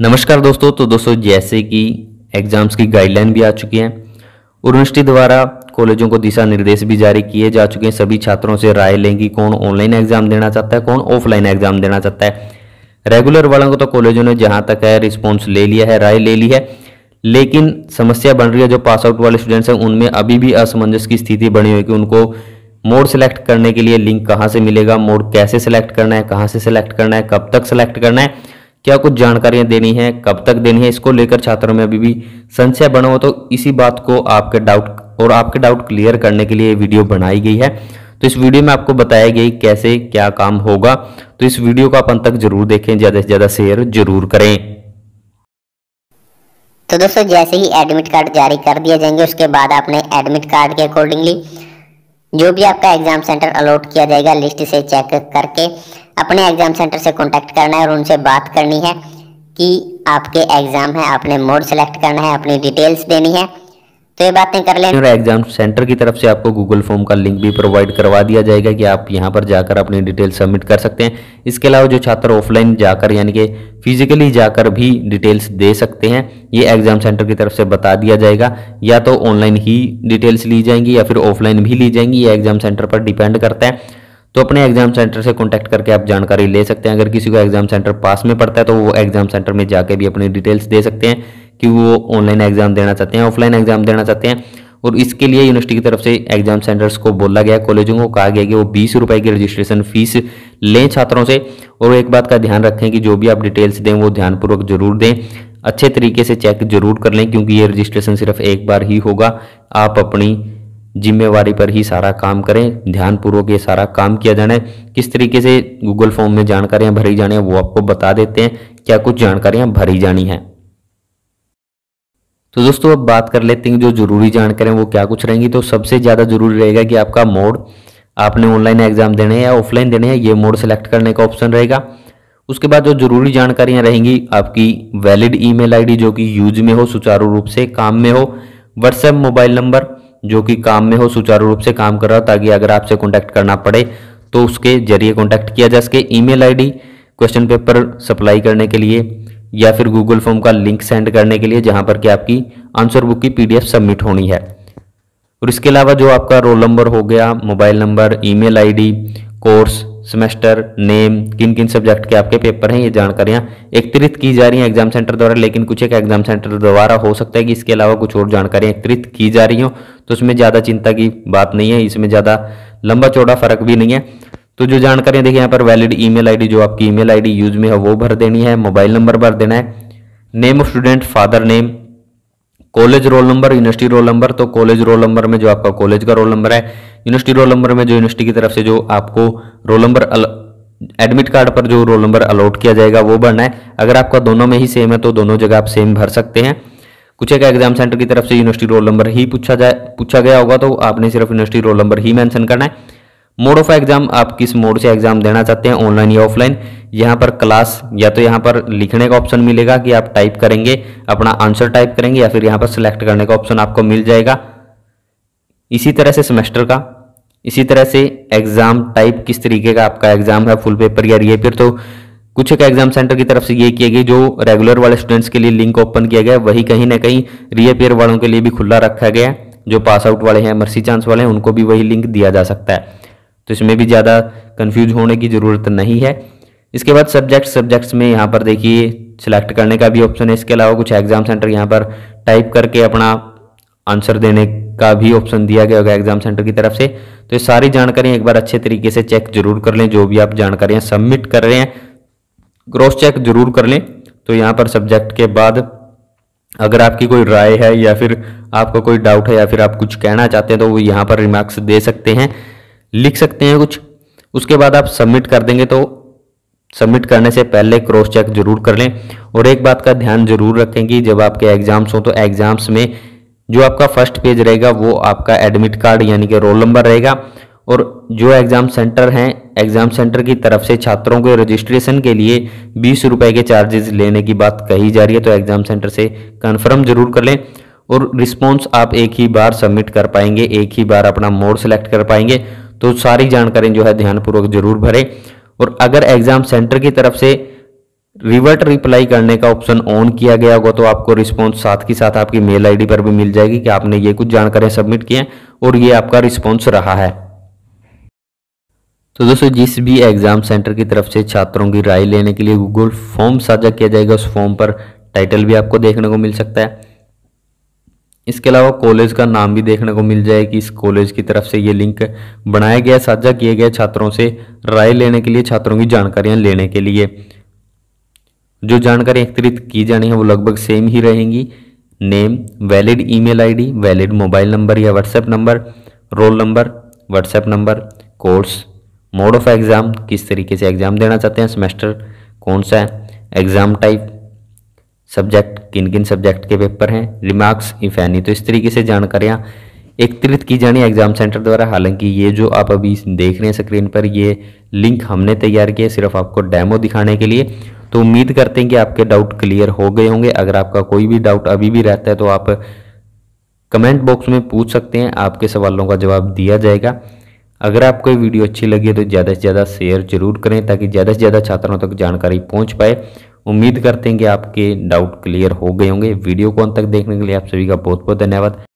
नमस्कार दोस्तों तो दोस्तों जैसे कि एग्ज़ाम्स की गाइडलाइन भी आ चुकी हैं यूनिवर्सिटी द्वारा कॉलेजों को दिशा निर्देश भी जारी किए जा चुके हैं सभी छात्रों से राय लेंगी कौन ऑनलाइन एग्ज़ाम देना चाहता है कौन ऑफलाइन एग्ज़ाम देना चाहता है रेगुलर वालों को तो कॉलेजों ने जहाँ तक है रिस्पॉन्स ले लिया है राय ले ली है लेकिन समस्या बन रही है जो पास आउट वाले स्टूडेंट्स हैं उनमें अभी भी असमंजस की स्थिति बनी हुई कि उनको मोड सेलेक्ट करने के लिए लिंक कहाँ से मिलेगा मोड कैसे सेलेक्ट करना है कहाँ से सेलेक्ट करना है कब तक सेलेक्ट करना है क्या कुछ जानकारियां देनी है कब तक देनी है इसको लेकर छात्रों में अभी भी संशय बना हो तो इसी बात को आपके डाउट और आपके डाउट क्लियर करने के लिए वीडियो बनाई गई है तो इस वीडियो में आपको बताया गया कैसे क्या काम होगा तो इस वीडियो को आप अंत तक जरूर देखें ज़्यादा से ज़्यादा शेयर जरूर करें तो दोस्तों जैसे ही एडमिट कार्ड जारी कर दिए जाएंगे उसके बाद आपने एडमिट कार्ड के अकॉर्डिंगली जो भी आपका एग्जाम सेंटर अलॉट किया जाएगा लिस्ट से चेक करके अपने एग्ज़ाम सेंटर से कॉन्टैक्ट करना है और उनसे बात करनी है कि आपके एग्ज़ाम है आपने मोड सेलेक्ट करना है अपनी डिटेल्स देनी है तो ये बातें कर लें एग्जाम सेंटर की तरफ से आपको गूगल फॉर्म का लिंक भी प्रोवाइड करवा दिया जाएगा कि आप यहाँ पर जाकर अपनी डिटेल सबमिट कर सकते हैं इसके अलावा जो छात्र ऑफलाइन जाकर यानी कि फिजिकली जाकर भी डिटेल्स दे सकते हैं ये एग्जाम सेंटर की तरफ से बता दिया जाएगा या तो ऑनलाइन ही डिटेल्स ली जाएंगी या फिर ऑफलाइन भी ली जाएंगी ये एग्जाम सेंटर पर डिपेंड करता है तो अपने एग्जाम सेंटर से कॉन्टैक्ट करके आप जानकारी ले सकते हैं अगर किसी को एग्जाम सेंटर पास में पड़ता है तो वो एग्जाम सेंटर में जाके भी अपनी डिटेल्स दे सकते हैं कि वो ऑनलाइन एग्जाम देना चाहते हैं ऑफलाइन एग्जाम देना चाहते हैं और इसके लिए यूनिवर्सिटी की तरफ से एग्जाम सेंटर्स को बोला गया कॉलेजों को कहा गया कि वो बीस रुपए की रजिस्ट्रेशन फीस लें छात्रों से और एक बात का ध्यान रखें कि जो भी आप डिटेल्स दें वो ध्यानपूर्वक जरूर दें अच्छे तरीके से चेक जरूर कर लें क्योंकि ये रजिस्ट्रेशन सिर्फ एक बार ही होगा आप अपनी जिम्मेवारी पर ही सारा काम करें ध्यानपूर्वक ये सारा काम किया जाना है किस तरीके से गूगल फॉर्म में जानकारियां भरी जानी है वो आपको बता देते हैं क्या कुछ जानकारियां भरी जानी है तो दोस्तों अब बात कर लेते हैं जो जरूरी जानकारियां वो क्या कुछ रहेंगी तो सबसे ज़्यादा जरूरी रहेगा कि आपका मोड आपने ऑनलाइन एग्जाम देने या ऑफलाइन देने हैं ये मोड सेलेक्ट करने का ऑप्शन रहेगा उसके बाद जो जरूरी जानकारियां रहेंगी आपकी वैलिड ईमेल आईडी जो कि यूज में हो सुचारू रूप से काम में हो व्हाट्सएप मोबाइल नंबर जो कि काम में हो सुचारू रूप से काम कर रहा हो ताकि अगर आपसे कॉन्टैक्ट करना पड़े तो उसके जरिए कॉन्टैक्ट किया जा सके email question paper supply करने के लिए या फिर गूगल फॉर्म का लिंक सेंड करने के लिए जहां पर कि आपकी आंसर बुक की पी सबमिट होनी है और इसके अलावा जो आपका रोल नंबर हो गया mobile number email ID course semester name किन किन सब्जेक्ट के आपके पेपर हैं ये जानकारियाँ एकत्रित की जा रही हैं एग्जाम सेंटर द्वारा लेकिन कुछ एक एग्जाम सेंटर द्वारा हो सकता है कि इसके अलावा कुछ और जानकारियाँ एकत्रित की जा रही हों तो उसमें ज़्यादा चिंता की बात नहीं है इसमें ज़्यादा लंबा चौड़ा फर्क भी नहीं है तो जो जानकारियाँ देखिए यहाँ पर वैलिड ई मेल जो आपकी ई मेल यूज में है वो भर देनी है मोबाइल नंबर भर देना है name of student father name college roll number university roll number तो कॉलेज रोल नंबर में जो आपका कॉलेज का रोल नंबर है यूनिवर्सिटी रोल नंबर में जो यूनिवर्सिटी की तरफ से जो आपको रोल नंबर एडमिट कार्ड पर जो रोल नंबर अलॉट किया जाएगा वो भरना है अगर आपका दोनों में ही सेम है तो दोनों जगह आप सेम भर सकते हैं कुछ एक एग्जाम सेंटर की तरफ से यूनिवर्सिटी रोल नंबर ही पूछा जाए पूछा गया होगा तो आपने सिर्फ यूनिवर्सिटी रोल नंबर ही मेंशन करना है मोड ऑफ एग्जाम आप किस मोड से एग्जाम देना चाहते हैं ऑनलाइन या ऑफलाइन यहाँ पर क्लास या तो यहाँ पर लिखने का ऑप्शन मिलेगा कि आप टाइप करेंगे अपना आंसर टाइप करेंगे या फिर यहाँ पर सिलेक्ट करने का ऑप्शन आपको मिल जाएगा इसी तरह से सेमेस्टर का इसी तरह से एग्ज़ाम टाइप किस तरीके का आपका एग्ज़ाम है फुल पेपर या री पेपर तो कुछ एक एग्जाम सेंटर की तरफ से ये किया गया जो रेगुलर वाले स्टूडेंट्स के लिए लिंक ओपन किया गया वही कहीं ना कहीं रीअपेयर वालों के लिए भी खुला रखा गया जो पास आउट वाले हैं मर्सी चांस वाले हैं उनको भी वही लिंक दिया जा सकता है तो इसमें भी ज़्यादा कन्फ्यूज होने की ज़रूरत नहीं है इसके बाद सब्जेक्ट सब्जेक्ट्स में यहाँ पर देखिए सेलेक्ट करने का भी ऑप्शन है इसके अलावा कुछ एग्जाम सेंटर यहाँ पर टाइप करके अपना आंसर देने का भी ऑप्शन दिया गया होगा एग्जाम सेंटर की तरफ से तो ये सारी जानकारियां एक बार अच्छे तरीके से चेक जरूर कर लें जो भी आप जानकारियां सबमिट कर रहे हैं क्रॉस चेक जरूर कर लें तो यहाँ पर सब्जेक्ट के बाद अगर आपकी कोई राय है या फिर आपका कोई डाउट है या फिर आप कुछ कहना चाहते हैं तो वो यहाँ पर रिमार्क्स दे सकते हैं लिख सकते हैं कुछ उसके बाद आप सबमिट कर देंगे तो सबमिट करने से पहले क्रॉस चेक जरूर कर लें और एक बात का ध्यान जरूर रखें कि जब आपके एग्ज़ाम्स हों तो एग्ज़ाम्स में जो आपका फर्स्ट पेज रहेगा वो आपका एडमिट कार्ड यानी कि रोल नंबर रहेगा और जो एग्ज़ाम सेंटर हैं एग्ज़ाम सेंटर की तरफ से छात्रों के रजिस्ट्रेशन के लिए बीस रुपये के चार्जेस लेने की बात कही जा रही है तो एग्ज़ाम सेंटर से कन्फर्म जरूर कर लें और रिस्पॉन्स आप एक ही बार सबमिट कर पाएंगे एक ही बार अपना मोड सेलेक्ट कर पाएंगे तो सारी जानकारी जो है ध्यानपूर्वक जरूर भरें और अगर एग्ज़ाम सेंटर की तरफ से रिवर्ट रिप्लाई करने का ऑप्शन ऑन किया गया होगा तो आपको रिस्पॉन्स साथ के साथ आपकी मेल आईडी पर भी मिल जाएगी कि आपने ये कुछ जानकारियां सबमिट किए हैं और ये आपका रिस्पॉन्स रहा है तो दोस्तों जिस भी एग्जाम सेंटर की तरफ से छात्रों की राय लेने के लिए गूगल फॉर्म साझा किया जाएगा उस फॉर्म पर टाइटल भी आपको देखने को मिल सकता है इसके अलावा कॉलेज का नाम भी देखने को मिल जाए कि इस कॉलेज की तरफ से ये लिंक बनाया गया साझा किए गए छात्रों से राय लेने के लिए छात्रों की जानकारियां लेने के लिए जो जानकारी एकत्रित की जानी है वो लगभग सेम ही रहेंगी name valid email ID, valid mobile number या WhatsApp number roll number WhatsApp number course mode of exam किस तरीके से एग्ज़ाम देना चाहते हैं सेमेस्टर कौन सा है एग्ज़ाम टाइप सब्जेक्ट किन किन सब्जेक्ट के पेपर हैं रिमार्क्स इफ़ एनी तो इस तरीके से जानकारियाँ एकत्रित की जानी एग्जाम सेंटर द्वारा हालांकि ये जो आप अभी देख रहे हैं स्क्रीन पर ये लिंक हमने तैयार किया सिर्फ आपको डेमो दिखाने के लिए तो उम्मीद करते हैं कि आपके डाउट क्लियर हो गए होंगे अगर आपका कोई भी डाउट अभी भी रहता है तो आप कमेंट बॉक्स में पूछ सकते हैं आपके सवालों का जवाब दिया जाएगा अगर आपको वीडियो अच्छी लगी तो ज़्यादा से ज़्यादा शेयर जरूर करें ताकि ज़्यादा से ज़्यादा छात्रों तक जानकारी पहुँच पाए उम्मीद करते हैं कि आपके डाउट क्लियर हो गए होंगे वीडियो को अंत तक देखने के लिए आप सभी का बहुत बहुत धन्यवाद